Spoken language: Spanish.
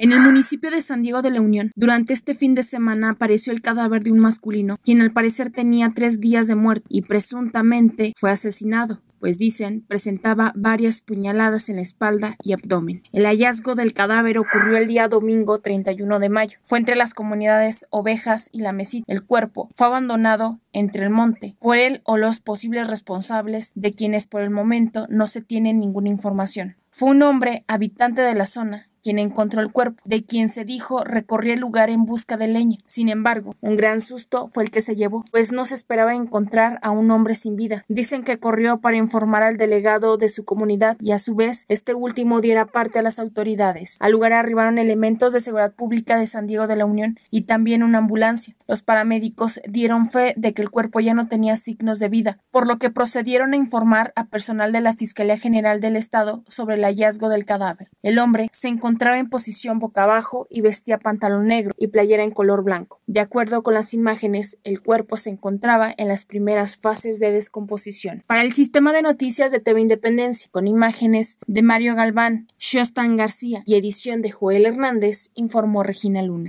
En el municipio de San Diego de la Unión, durante este fin de semana apareció el cadáver de un masculino, quien al parecer tenía tres días de muerte y presuntamente fue asesinado pues dicen presentaba varias puñaladas en la espalda y abdomen. El hallazgo del cadáver ocurrió el día domingo 31 de mayo. Fue entre las comunidades Ovejas y La Mesita. El cuerpo fue abandonado entre el monte por él o los posibles responsables de quienes por el momento no se tiene ninguna información. Fue un hombre habitante de la zona encontró el cuerpo, de quien se dijo recorría el lugar en busca de leña. Sin embargo, un gran susto fue el que se llevó, pues no se esperaba encontrar a un hombre sin vida. Dicen que corrió para informar al delegado de su comunidad y a su vez este último diera parte a las autoridades. Al lugar arribaron elementos de seguridad pública de San Diego de la Unión y también una ambulancia. Los paramédicos dieron fe de que el cuerpo ya no tenía signos de vida, por lo que procedieron a informar a personal de la Fiscalía General del Estado sobre el hallazgo del cadáver. El hombre se encontró encontraba en posición boca abajo y vestía pantalón negro y playera en color blanco. De acuerdo con las imágenes, el cuerpo se encontraba en las primeras fases de descomposición. Para el sistema de noticias de TV Independencia, con imágenes de Mario Galván, Shostan García y edición de Joel Hernández, informó Regina Luna.